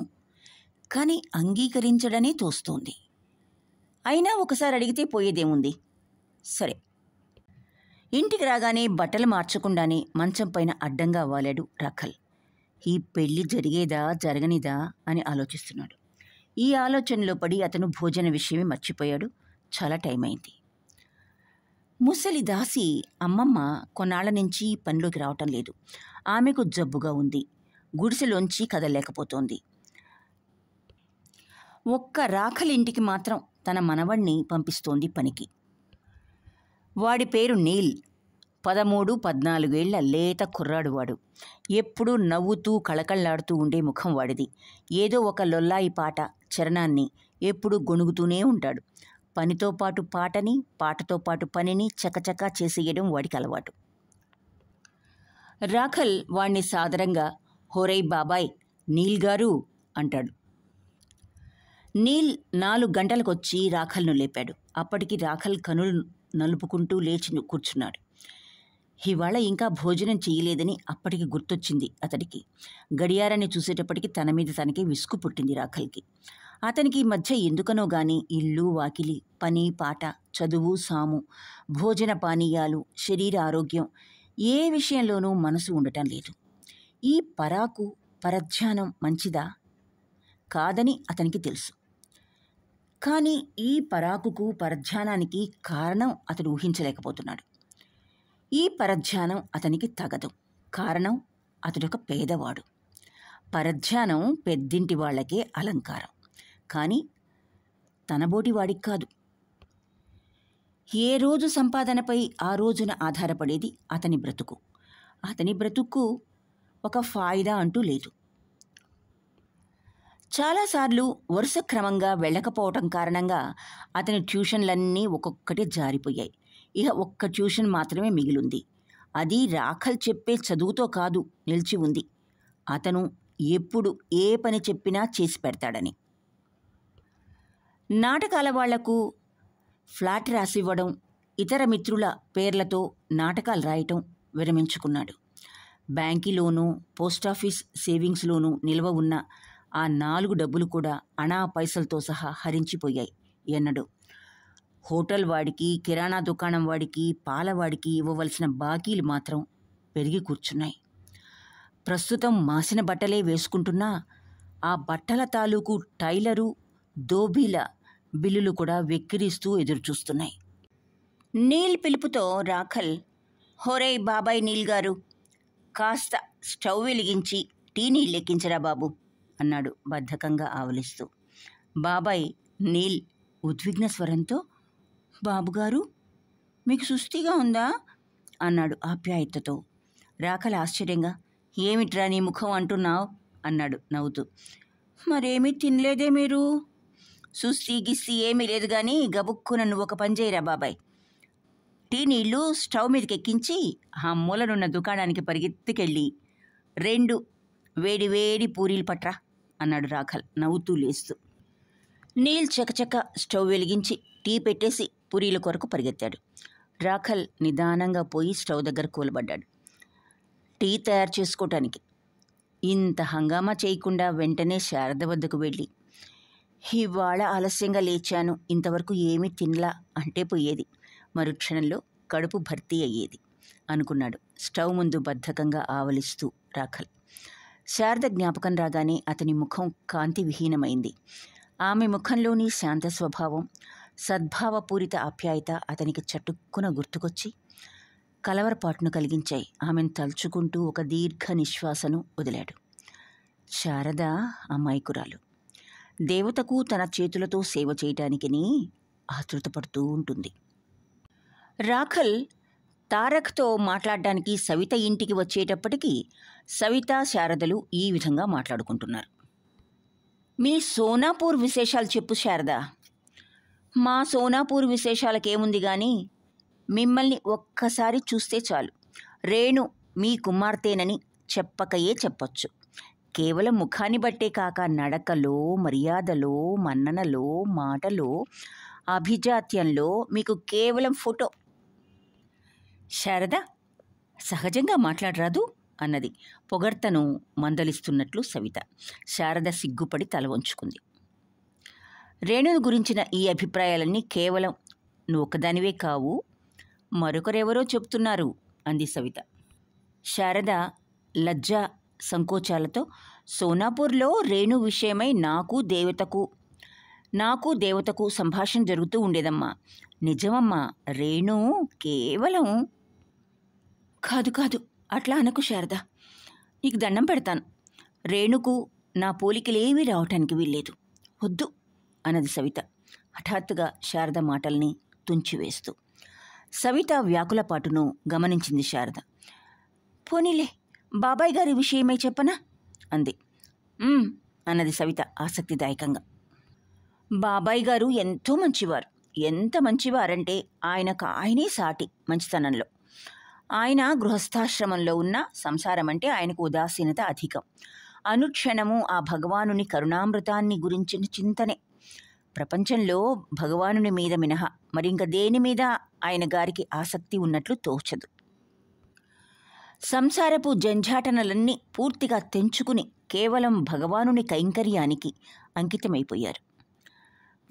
కానీ అంగీకరించడనే తోస్తోంది అయినా ఒకసారి అడిగితే పోయేదేముంది సరే ఇంటికి రాగానే బట్టలు మార్చకుండానే మంచం పైన అడ్డంగా వాలాడు రఖల్ ఈ పెళ్ళి జరిగేదా జరగనిదా అని ఆలోచిస్తున్నాడు ఈ ఆలోచనలో పడి అతను భోజన విషయమే మర్చిపోయాడు చాలా టైం అయింది ముసలి దాసి అమ్మమ్మ కొన్నాళ్ల నుంచి పనిలోకి రావటం లేదు ఆమెకు జబ్బుగా ఉంది గుడిసెలోంచి కదలేకపోతోంది ఒక్క రాఖలింటికి మాత్రం తన మనవణ్ణి పంపిస్తోంది పనికి వాడి పేరు నీల్ పదమూడు పద్నాలుగేళ్ల లేత కుర్రాడు వాడు ఎప్పుడూ నవ్వుతూ కళకళ్లాడుతూ ఉండే ముఖం వాడిది ఏదో ఒక లొల్లాయి పాట చరణాన్ని ఎప్పుడూ గొణుగుతూనే ఉంటాడు పనితో పాటు పాటని పాటతో పాటు పనిని చకచకా చేసేయడం వాడికి అలవాటు రాఖల్ వాణ్ణి సాదరంగా హోరై బాబాయ్ నీల్ గారు అంటాడు నీల్ నాలుగు గంటలకొచ్చి రాఖల్ను లేపాడు అప్పటికి రాఖల్ కనులు నలుపుకుంటూ లేచి కూర్చున్నాడు ఇవాళ ఇంకా భోజనం చేయలేదని అప్పటికి గుర్తొచ్చింది అతడికి గడియారాన్ని చూసేటప్పటికి తన మీద తనకి విసుగు పుట్టింది రాఖల్కి అతనికి మధ్య ఎందుకనో గాని ఇల్లు వాకిలి పని పాట చదువు సాము భోజన పానీయాలు శరీర ఆరోగ్యం ఏ విషయంలోనూ మనసు ఉండటం లేదు ఈ పరాకు పరధ్యానం మంచిదా కాదని అతనికి తెలుసు కానీ ఈ పరాకుకు పరధ్యానానికి కారణం అతడు ఊహించలేకపోతున్నాడు ఈ పరధ్యానం అతనికి తగదు కారణం అతడొక పేదవాడు పరధ్యానం పెద్దింటి వాళ్ళకే అలంకారం కానీ తనబోటి వాడికి కాదు ఏ రోజు సంపాదనపై ఆ రోజున ఆధారపడేది అతని బ్రతుకు అతని బ్రతుకు ఒక ఫాయిదా అంటూ లేదు చాలాసార్లు వరుస క్రమంగా వెళ్ళకపోవటం కారణంగా అతని ట్యూషన్లన్నీ ఒక్కొక్కటి జారిపోయాయి ఇక ఒక్క ట్యూషన్ మాత్రమే మిగిలింది అది రాఖల్ చెప్పే చదువుతో కాదు నిలిచి ఉంది అతను ఎప్పుడు ఏ పని చెప్పినా చేసి పెడతాడని నాటకాల వాళ్లకు ఫ్లాట్ రాసివ్వడం ఇతర మిత్రుల పేర్లతో నాటకాలు రాయటం విరమించుకున్నాడు బ్యాంకిలోనూ పోస్టాఫీస్ సేవింగ్స్లోనూ నిల్వ ఉన్న ఆ నాలుగు డబ్బులు కూడా అనా పైసలతో సహా హరించిపోయాయి ఎన్నడు హోటల్ వాడికి కిరాణా దుకాణం వాడికి పాలవాడికి ఇవ్వవలసిన బాకీలు మాత్రం పెరిగి కూర్చున్నాయి ప్రస్తుతం మాసిన బట్టలే వేసుకుంటున్నా ఆ బట్టల తాలూకు టైలరు దోబీల బిల్లులు కూడా వెక్కిరిస్తూ ఎదురుచూస్తున్నాయి నీల్ పిలుపుతో రాఖల్ హోరే బాబాయ్ నీల్ గారు కాస్త స్టవ్ వెలిగించి టీని లెక్కించరా బాబు అన్నాడు బద్ధకంగా ఆవలిస్తూ బాబాయ్ నీల్ ఉద్విగ్న స్వరంతో బాబుగారు మీకు సుస్థిగా ఉందా అన్నాడు ఆప్యాయతతో రాఖల్ ఆశ్చర్యంగా ఏమిట్రా నీ ముఖం అంటున్నావు అన్నాడు నవ్వుతూ మరేమీ తినలేదే మీరు సుస్తి గిస్తి ఏమీ లేదు కానీ గబుక్కున నువ్వు ఒక పనిచేయరా బాబాయ్ టీ నీళ్లు స్టవ్ మీదకెక్కించి ఆ మూలనున్న దుకాణానికి పరిగెత్తుకెళ్ళి రెండు వేడి వేడి పూరీలు పట్రా అన్నాడు రాఖల్ నవ్వుతూ లేస్తూ నీళ్ళు చకచక స్టవ్ వెలిగించి టీ పెట్టేసి పూరీల కొరకు పరిగెత్తాడు రాఖల్ నిదానంగా పోయి స్టవ్ దగ్గర కూలబడ్డాడు టీ తయారు చేసుకోవటానికి ఇంత హంగామా చేయకుండా వెంటనే శారద వద్దకు వెళ్ళి ఇవాళ ఆలస్యంగా లేచాను ఇంతవరకు ఏమీ తినలా అంటే పోయేది మరుక్షణంలో కడుపు భర్తీ అయ్యేది అనుకున్నాడు స్టవ్ ముందు బద్ధకంగా ఆవలిస్తూ రాఖల్ శారద జ్ఞాపకం రాగానే అతని ముఖం కాంతి విహీనమైంది ఆమె ముఖంలోని శాంత స్వభావం సద్భావపూరిత ఆప్యాయత అతనికి చటుక్కున గుర్తుకొచ్చి కలవరపాటును కలిగించాయి ఆమెను తలుచుకుంటూ ఒక దీర్ఘ నిశ్వాసను వదిలాడు శారద అమాయకురాలు దేవతకు తన చేతులతో సేవ చేయటానికిని ఆతృతపడుతూ ఉంటుంది రాఖల్ తారక్తో మాట్లాడడానికి సవిత ఇంటికి వచ్చేటప్పటికీ సవిత శారదలు ఈ విధంగా మాట్లాడుకుంటున్నారు మీ సోనాపూర్ విశేషాలు చెప్పు శారద మా సోనాపూర్ విశేషాలకేముంది కానీ మిమ్మల్ని ఒక్కసారి చూస్తే చాలు రేణు మీ కుమార్తెనని చెప్పకయే చెప్పొచ్చు కేవలం ముఖాన్ని బట్టే కాక నడకలో మర్యాదలో మన్ననలో మాటలో అభిజాత్యంలో మీకు కేవలం ఫోటో శారద సహజంగా మాట్లాడరాదు అన్నది పొగడ్తను మందలిస్తున్నట్లు సవిత శారద సిగ్గుపడి తల వంచుకుంది రేణును గురించిన ఈ అభిప్రాయాలన్నీ కేవలం నువ్వు ఒకదానివే కావు మరొకరెవరో చెప్తున్నారు అంది సవిత శారద లజ్జ సంకోచాలతో సోనాపూర్లో రేణు విషయమై నాకు దేవతకు నాకు దేవతకు సంభాషణ జరుగుతూ ఉండేదమ్మా నిజమమ్మా రేణు కేవలం కాదు కాదు అట్లా అనకు శారద నీకు దండం పెడతాను రేణుకు నా పోలికలేమీ రావటానికి వీల్లేదు వద్దు అన్నది సవిత హఠాత్తుగా శారద మాటల్ని తుంచివేస్తూ సవిత వ్యాకుల పాటును గమనించింది శారద పోనీలే బాబాయ్ గారి విషయమే చెప్పనా అంది అన్నది సవిత ఆసక్తిదాయకంగా బాబాయ్ గారు ఎంతో మంచివారు ఎంత మంచివారంటే ఆయనకు ఆయనే సాటి మంచితనంలో ఆయన గృహస్థాశ్రమంలో ఉన్న సంసారం అంటే ఆయనకు ఉదాసీనత అధికం అనుక్షణము ఆ భగవానుని కరుణామృతాన్ని గురించిన చింతనే ప్రపంచంలో భగవానుని మీద మినహా మరింక దేని మీద ఆయన గారికి ఆసక్తి ఉన్నట్లు తోచదు సంసారపు జంజాటనలన్నీ పూర్తిగా తెంచుకుని కేవలం భగవానుని కైంకర్యానికి అంకితమైపోయారు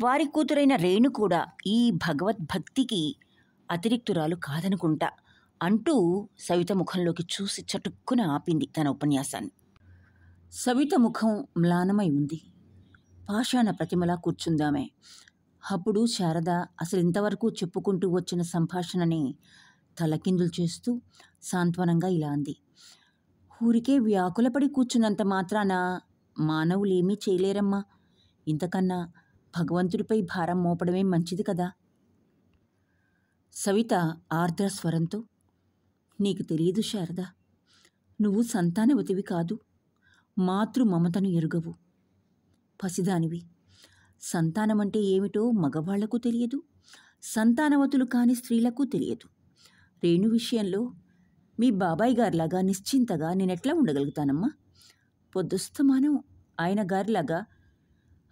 వారి కూతురైన రేణు కూడా ఈ భగవద్భక్తికి అతిరిక్తురాలు కాదనుకుంటా అంటూ సవిత ముఖంలోకి చూసి చటుక్కున ఆపింది తన ఉపన్యాసాన్ని సవిత ముఖం మ్లానమై ఉంది పాషాణ ప్రతిమలా కూర్చుందామే అప్పుడు శారద అసలు ఇంతవరకు చెప్పుకుంటూ వచ్చిన సంభాషణని తలకిందులు చేస్తూ సాంత్వనంగా ఇలా అంది ఊరికే వ్యాకులపడి కూర్చున్నంత మాత్రాన మానవులేమీ చేయలేరమ్మా ఇంతకన్నా భగవంతుడిపై భారం మోపడమే మంచిది కదా సవిత ఆర్ద్ర స్వరంతో నీకు తెలియదు శారద నువ్వు సంతానవతివి కాదు మాతృ మమతను ఎరుగవు పసిదానివి సంతానమంటే ఏమిటో మగవాళ్లకు తెలియదు సంతానవతులు కాని స్త్రీలకు తెలియదు రేణు విషయంలో మీ బాబాయ్ గారిలాగా నిశ్చింతగా నేనెట్లా ఉండగలుగుతానమ్మా పొద్దుస్తమానం ఆయన గారిలాగా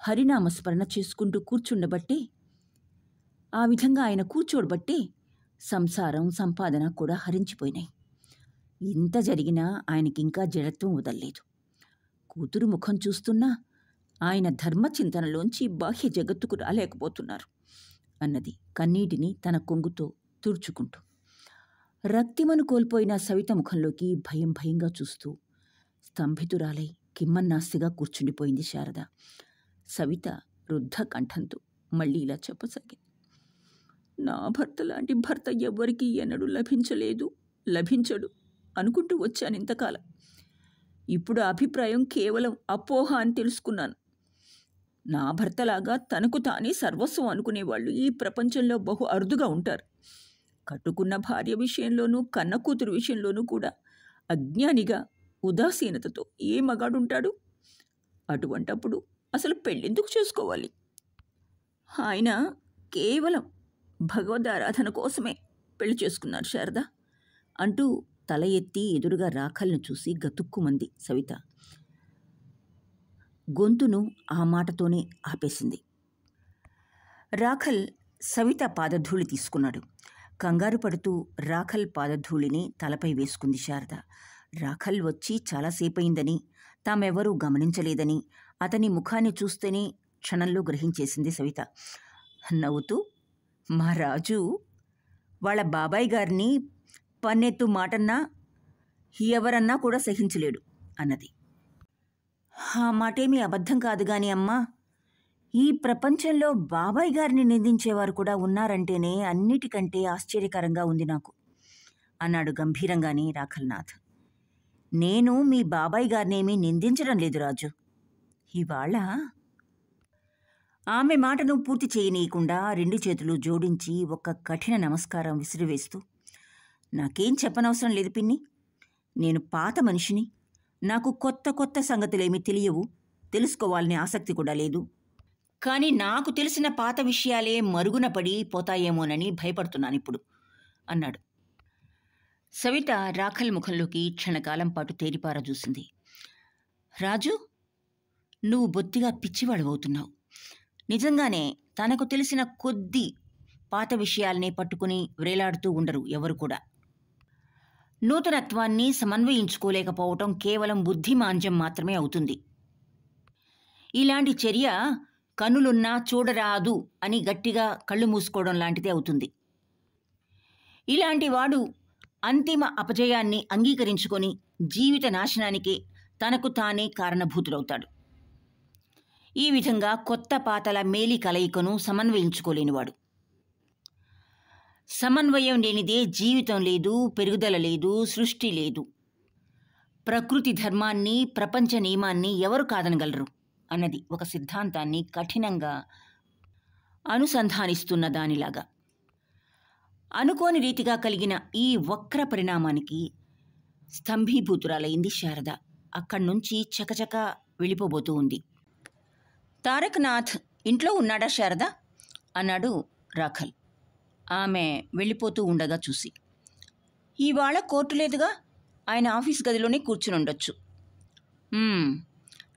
హరినామస్మరణ చేసుకుంటూ కూర్చుండబట్టే ఆ విధంగా ఆయన కూర్చోడబట్టే సంసారం సంపాదన కూడా హరించిపోయినాయి ఇంత జరిగినా ఆయనకింకా జడత్వం వదల్లేదు కూతురు ముఖం చూస్తున్నా ఆయన ధర్మచింతనలోంచి బాహ్య జగత్తుకు రాలేకపోతున్నారు అన్నది కన్నీటిని తన కొంగుతో తుడుచుకుంటూ రక్తిమను కోల్పోయిన సవిత ముఖంలోకి భయం భయంగా చూస్తూ స్తంభితురాలై కిమ్మన్నాస్తిగా కూర్చుండిపోయింది శారద సవిత రుద్ధ కంఠంతో మళ్ళీ ఇలా చెప్పసాగింది నా భర్త లాంటి భర్త ఎవ్వరికీ ఎన్నడూ లభించలేదు లభించడు అనుకుంటూ వచ్చాను ఇంతకాలం ఇప్పుడు అభిప్రాయం కేవలం అపోహ అని తెలుసుకున్నాను నా భర్తలాగా తనకు తానే సర్వస్వం అనుకునేవాళ్ళు ఈ ప్రపంచంలో బహు అరుదుగా ఉంటారు కట్టుకున్న భార్య విషయంలోనూ కన్న కూతురు విషయంలోనూ కూడా అజ్ఞానిగా ఉదాసీనతతో ఏ మగాడుంటాడు అటువంటప్పుడు అసలు పెళ్ళెందుకు చేసుకోవాలి ఆయన కేవలం భగవద్ ఆరాధన కోసమే పెళ్లి చేసుకున్నారు శారద అంటూ తల ఎత్తి ఎదురుగా రాఖల్ను చూసి గతుక్కుమంది సవిత గొంతును ఆ మాటతోనే ఆపేసింది రాఖల్ సవిత పాదధూళి తీసుకున్నాడు కంగారు పడుతూ రాఖల్ పాదధూళిని తలపై వేసుకుంది శారద రాఖల్ వచ్చి చాలాసేపయిందని తామెవరూ గమనించలేదని అతని ముఖాన్ని చూస్తేనే క్షణంలో గ్రహించేసింది సవిత నవ్వుతూ మా రాజు వాళ్ళ బాబాయ్ గారిని పన్నెత్తు మాటన్నా ఎవరన్నా కూడా సహించలేడు అన్నది ఆ మాటేమీ అబద్ధం కాదు గాని అమ్మా ఈ ప్రపంచంలో బాబాయ్ గారిని నిందించేవారు కూడా ఉన్నారంటేనే అన్నిటికంటే ఆశ్చర్యకరంగా ఉంది నాకు అన్నాడు గంభీరంగానే రాఖల్నాథ్ నేను మీ బాబాయ్ గారినేమీ నిందించడం లేదు రాజు ఇవాళ ఆమె మాటను పూర్తి చేయనీయకుండా రెండు చేతులు జోడించి ఒక కఠిన నమస్కారం విసిరివేస్తూ నాకేం చెప్పనవసరం లేదు పిన్ని నేను పాత మనిషిని నాకు కొత్త కొత్త సంగతులేమీ తెలియవు తెలుసుకోవాలనే ఆసక్తి కూడా లేదు కానీ నాకు తెలిసిన పాత విషయాలే మరుగున పడి పోతాయేమోనని భయపడుతున్నాను ఇప్పుడు అన్నాడు సవిత రాఖల్ ముఖంలోకి క్షణకాలం పాటు తేరిపార చూసింది రాజు నువ్వు బొత్తిగా పిచ్చివాడవవుతున్నావు నిజంగానే తనకు తెలిసిన కొద్ది పాత విషయాల్నే పట్టుకుని వ్రేలాడుతూ ఉండరు ఎవరు కూడా నూతనత్వాన్ని సమన్వయించుకోలేకపోవటం కేవలం బుద్ధి మాంద్యం మాత్రమే అవుతుంది ఇలాంటి చర్య కనులున్నా చూడరాదు అని గట్టిగా కళ్ళు మూసుకోవడం లాంటిదే అవుతుంది ఇలాంటి వాడు అంతిమ అపజయాన్ని అంగీకరించుకొని జీవిత నాశనానికి తనకు తానే కారణభూతుడవుతాడు ఈ విధంగా కొత్త పాతల మేలి కలయికను సమన్వయించుకోలేనివాడు సమన్వయం లేనిదే జీవితం లేదు పెరుగుదల లేదు సృష్టి లేదు ప్రకృతి ధర్మాన్ని ప్రపంచ నియమాన్ని ఎవరు కాదనగలరు అన్నది ఒక సిద్ధాంతాన్ని కఠినంగా అనుసంధానిస్తున్న దానిలాగా అనుకోని రీతిగా కలిగిన ఈ వక్ర పరిణామానికి స్తంభీభూతురాలైంది శారద అక్కడి నుంచి చకచక వెళ్ళిపోబోతూ ఉంది తారక్నాథ్ ఇంట్లో ఉన్నాడా శారద అన్నాడు రాఖల్ ఆమె వెళ్ళిపోతూ ఉండగా చూసి ఇవాళ కోర్టు లేదుగా ఆయన ఆఫీస్ గదిలోనే కూర్చుని ఉండొచ్చు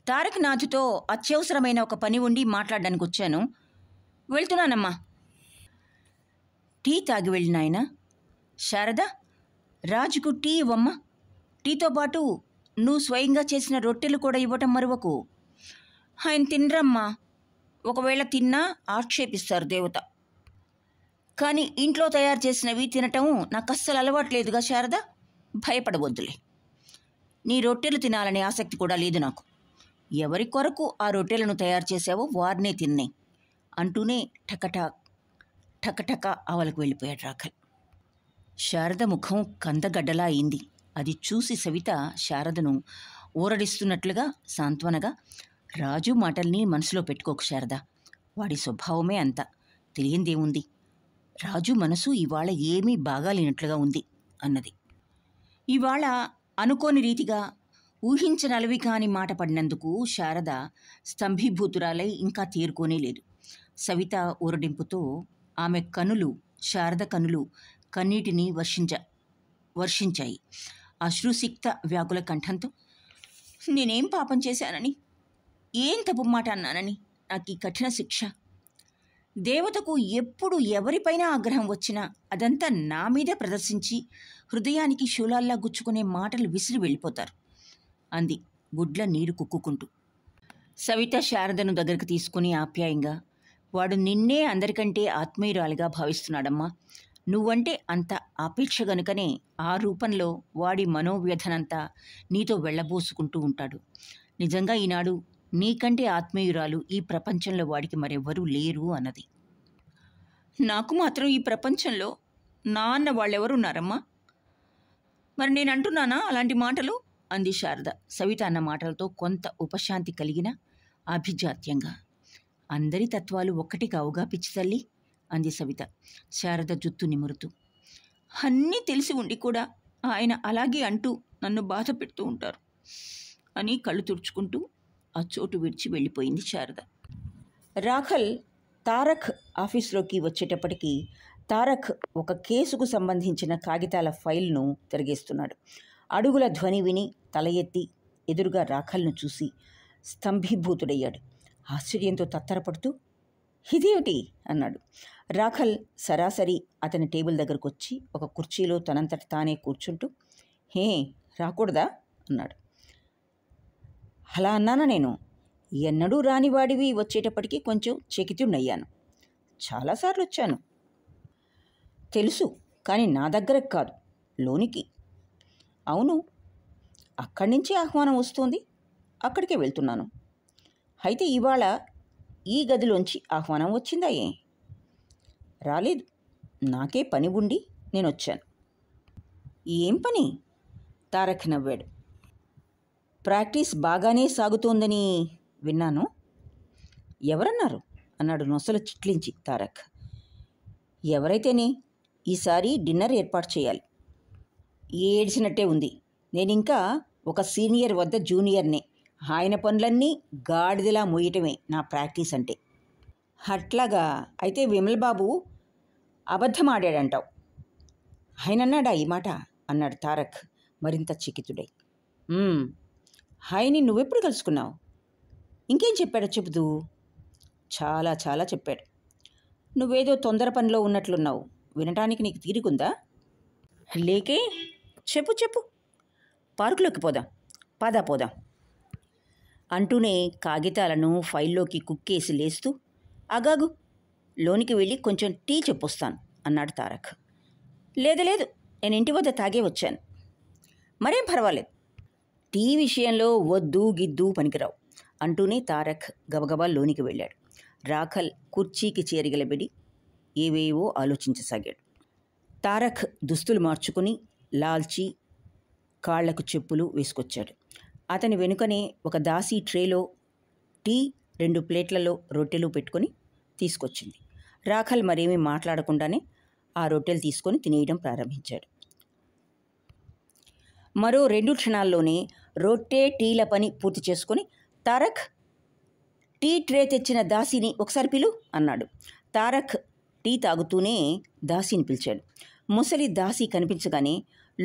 తారక్ నాథ్తో అత్యవసరమైన ఒక పని ఉండి మాట్లాడడానికి వచ్చాను వెళ్తున్నానమ్మా టీ తాగి వెళ్ళిన ఆయన శారద రాజుకు టీ ఇవ్వమ్మా టీతో పాటు నువ్వు స్వయంగా చేసిన రొట్టెలు కూడా ఇవ్వటం మరువకు ఆయన తినరమ్మా ఒకవేళ తిన్నా ఆక్షేపిస్తారు దేవత కానీ ఇంట్లో తయారు చేసినవి తినటం నాకు అస్సలు అలవాట్లేదుగా శారద భయపడవద్దులే నీ రొట్టెలు తినాలనే ఆసక్తి కూడా లేదు నాకు ఎవరి కొరకు ఆ రొట్టెలను తయారు చేశావో వారినే తిన్నాయి అంటూనే టకటా టకటక ఆవలకు వెళ్ళిపోయాడు రాఖల్ శారద ముఖం కందగడ్డలా అయింది అది చూసి సవిత శారదను ఊరడిస్తున్నట్లుగా సాంత్వనగా రాజు మాటల్ని మనసులో పెట్టుకోకు శారద వాడి స్వభావమే అంత తెలియందేముంది రాజు మనసు ఇవాళ ఏమీ బాగాలేనట్లుగా ఉంది అన్నది ఇవాళ అనుకోని రీతిగా ఊహించనలవి కాని మాట పడినందుకు శారద స్తంభీభూతురాలై ఇంకా తీరుకోనే లేదు సవిత ఊరడింపుతో ఆమె కనులు శారద కనులు కన్నీటిని వర్షించ వర్షించాయి అశ్రుసిక్త వ్యాకుల కంఠంతో నేనేం పాపం చేశానని ఏం తప్పు మాట అన్నానని నాకు ఈ కఠిన శిక్ష దేవతకు ఎప్పుడు ఎవరిపైన ఆగ్రహం వచ్చినా అదంతా నా మీదే ప్రదర్శించి హృదయానికి శూలాల్లా గుచ్చుకునే మాటలు విసిరి వెళ్ళిపోతారు అంది గుడ్ల నీరు కుక్కుకుంటూ సవిత శారదను దగ్గరికి తీసుకుని ఆప్యాయంగా వాడు నిన్నే అందరికంటే ఆత్మీయురాలిగా భావిస్తున్నాడమ్మా నువ్వంటే అంత ఆపేక్ష గనుకనే ఆ రూపంలో వాడి మనోవ్యధనంతా నీతో వెళ్ళబోసుకుంటూ ఉంటాడు నిజంగా ఈనాడు నీకంటే ఆత్మీయురాలు ఈ ప్రపంచంలో వాడికి మరెవ్వరూ లేరు అన్నది నాకు మాత్రం ఈ ప్రపంచంలో నా అన్న వాళ్ళెవరున్నారమ్మా మరి నేను అంటున్నానా అలాంటి మాటలు అంది శారద సవిత అన్న మాటలతో కొంత ఉపశాంతి కలిగిన ఆభిజాత్యంగా అందరి తత్వాలు ఒక్కటి కావుగా పిచ్చితల్లి తల్లి అంది సవిత శారద జుత్తు నిమురుతూ అన్నీ తెలిసి ఉండి కూడా ఆయన అలాగే అంటూ నన్ను బాధ పెడుతూ ఉంటారు అని కళ్ళు తుడుచుకుంటూ ఆ చోటు విడిచి వెళ్ళిపోయింది శారద రాఖల్ తారక్ ఆఫీస్లోకి వచ్చేటప్పటికి తారక్ ఒక కేసుకు సంబంధించిన కాగితాల ఫైల్ను తిరిగేస్తున్నాడు అడుగుల ధ్వని విని తల ఎత్తి ఎదురుగా రాఖల్ను చూసి స్తంభీభూతుడయ్యాడు ఆశ్చర్యంతో తత్తరపడుతూ ఇదేమిటి అన్నాడు రాఖల్ సరాసరి అతని టేబుల్ దగ్గరకు వచ్చి ఒక కుర్చీలో తనంతట తానే కూర్చుంటూ హే రాకూడదా అన్నాడు అలా అన్నానా నేను ఎన్నడూ రానివాడివి వచ్చేటప్పటికి కొంచెం చెకితుండయ్యాను చాలాసార్లు వచ్చాను తెలుసు కానీ నా దగ్గరకు కాదు లోనికి అవును అక్కడి నుంచి ఆహ్వానం వస్తుంది అక్కడికే వెళ్తున్నాను అయితే ఇవాళ ఈ గదిలోంచి ఆహ్వానం వచ్చిందా ఏ రాలేదు నాకే పని ఉండి నేను వచ్చాను ఏం పని తారక్ నవ్వాడు ప్రాక్టీస్ బాగానే సాగుతోందని విన్నాను ఎవరన్నారు అన్నాడు నొసలు చిట్లించి తారక్ ఎవరైతేనే ఈసారి డిన్నర్ ఏర్పాటు చేయాలి ఏడ్చినట్టే ఉంది నేనింకా ఒక సీనియర్ వద్ద జూనియర్నే ఆయన పనులన్నీ గాడిదలా మోయటమే నా ప్రాక్టీస్ అంటే అట్లాగా అయితే విమల్ బాబు అబద్ధం ఆడాడంటావు ఆయన అన్నాడా ఈ మాట అన్నాడు తారక్ మరింత చికితుడై హాయిని నువ్వెప్పుడు కలుసుకున్నావు ఇంకేం చెప్పాడో చెబుదు చాలా చాలా చెప్పాడు నువ్వేదో తొందర పనిలో ఉన్నట్లున్నావు వినటానికి నీకు తీరుకుందా లేకే చెప్పు చెప్పు పార్కులోకి పోదాం పదా పోదాం అంటూనే కాగితాలను ఫైల్లోకి కుక్కేసి లేస్తూ అగాగు లోనికి వెళ్ళి కొంచెం టీ చెప్పొస్తాను అన్నాడు తారక్ లేదు లేదు నేను ఇంటి వద్ద తాగే వచ్చాను మరేం పర్వాలేదు టీ విషయంలో వద్దు గిద్దు పనికిరావు అంటూనే తారక్ గబగబా లోనికి వెళ్ళాడు రాఖల్ కుర్చీకి చేరిగలబెడి ఏవేవో ఆలోచించసాగాడు తారక్ దుస్తులు మార్చుకుని లాల్చి కాళ్లకు చెప్పులు వేసుకొచ్చాడు అతని వెనుకనే ఒక దాసి ట్రేలో టీ రెండు ప్లేట్లలో రొట్టెలు పెట్టుకొని తీసుకొచ్చింది రాఖల్ మరేమీ మాట్లాడకుండానే ఆ రొట్టెలు తీసుకొని తినేయడం ప్రారంభించాడు మరో రెండు క్షణాల్లోనే రొట్టె టీల పని పూర్తి చేసుకొని తారక్ టీ ట్రే తెచ్చిన దాసిని ఒకసారి పిలు అన్నాడు తారక్ టీ తాగుతూనే దాసిని పిలిచాడు ముసలి దాసి కనిపించగానే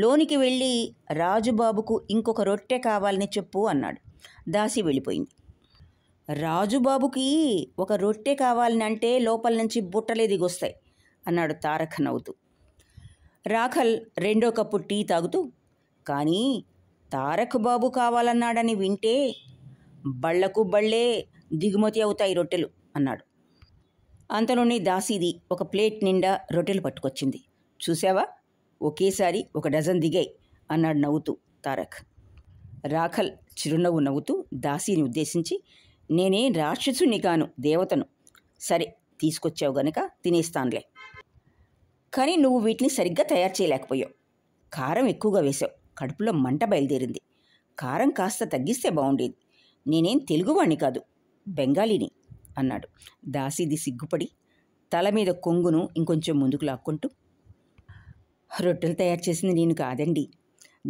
లోనికి వెళ్ళి రాజుబాబుకు ఇంకొక రొట్టె కావాలని చెప్పు అన్నాడు దాసి వెళ్ళిపోయింది రాజుబాబుకి ఒక రొట్టె కావాలని అంటే లోపల నుంచి బుట్టలే దిగొస్తాయి అన్నాడు తారక్ నవ్వుతూ రాఖల్ రెండో కప్పు టీ తాగుతూ కానీ తారక్ బాబు కావాలన్నాడని వింటే బళ్లకు బళ్ళే దిగుమతి అవుతాయి రొట్టెలు అన్నాడు అంతలోనే దాసీది ఒక ప్లేట్ నిండా రొట్టెలు పట్టుకొచ్చింది చూసావా ఒకేసారి ఒక డజన్ దిగాయి అన్నాడు నవ్వుతూ తారక్ రాఖల్ చిరునవ్వు నవ్వుతూ దాసీని ఉద్దేశించి నేనే రాక్షసుని కాను దేవతను సరే తీసుకొచ్చావు గనక తినేస్తానులే కానీ నువ్వు వీటిని సరిగ్గా తయారు చేయలేకపోయావు కారం ఎక్కువగా వేసావు కడుపులో మంట బయలుదేరింది కారం కాస్త తగ్గిస్తే బాగుండేది నేనేం తెలుగువాణ్ణి కాదు బెంగాలీని అన్నాడు దాసీది సిగ్గుపడి తల మీద కొంగును ఇంకొంచెం ముందుకు లాక్కుంటూ రొట్టెలు తయారు చేసింది నేను కాదండి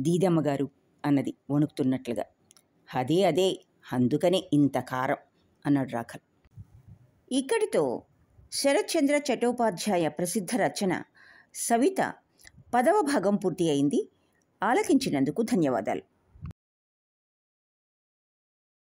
దీదమ్మగారు అన్నది వణుకుతున్నట్లుగా అదే అదే అందుకనే ఇంత కారం అన్నాడు రాఖల్ ఇక్కడితో శరత్చంద్ర చటోపాధ్యాయ ప్రసిద్ధ రచన సవిత పదవ భాగం పూర్తి అయింది ఆలకించినందుకు ధన్యవాదాలు